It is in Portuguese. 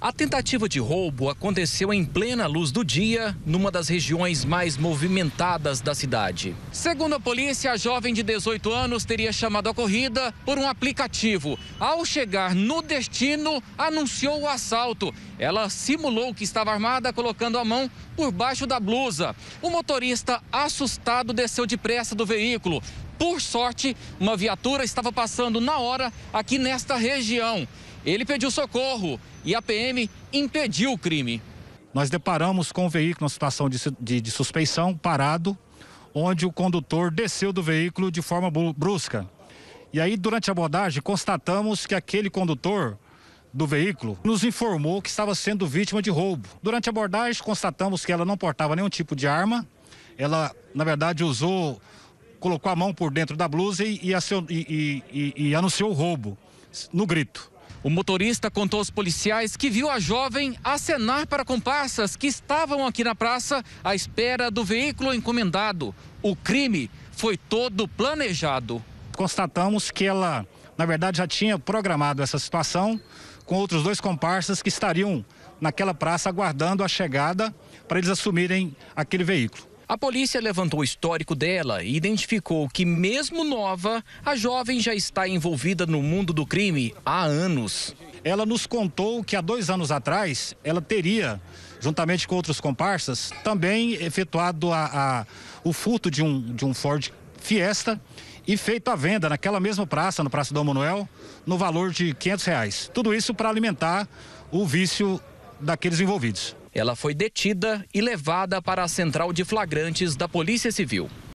A tentativa de roubo aconteceu em plena luz do dia, numa das regiões mais movimentadas da cidade. Segundo a polícia, a jovem de 18 anos teria chamado a corrida por um aplicativo. Ao chegar no destino, anunciou o assalto. Ela simulou que estava armada, colocando a mão por baixo da blusa. O motorista, assustado, desceu depressa do veículo. Por sorte, uma viatura estava passando na hora aqui nesta região. Ele pediu socorro e a PM impediu o crime. Nós deparamos com o veículo em situação de, de, de suspeição, parado, onde o condutor desceu do veículo de forma brusca. E aí, durante a abordagem, constatamos que aquele condutor do veículo nos informou que estava sendo vítima de roubo. Durante a abordagem, constatamos que ela não portava nenhum tipo de arma. Ela, na verdade, usou, colocou a mão por dentro da blusa e, e, e, e anunciou o roubo no grito. O motorista contou aos policiais que viu a jovem acenar para comparsas que estavam aqui na praça à espera do veículo encomendado. O crime foi todo planejado. Constatamos que ela, na verdade, já tinha programado essa situação com outros dois comparsas que estariam naquela praça aguardando a chegada para eles assumirem aquele veículo. A polícia levantou o histórico dela e identificou que, mesmo nova, a jovem já está envolvida no mundo do crime há anos. Ela nos contou que há dois anos atrás ela teria, juntamente com outros comparsas, também efetuado a, a, o furto de um, de um Ford Fiesta e feito a venda naquela mesma praça, no Praça Dom Manuel, no valor de 500 reais. Tudo isso para alimentar o vício daqueles envolvidos. Ela foi detida e levada para a central de flagrantes da Polícia Civil.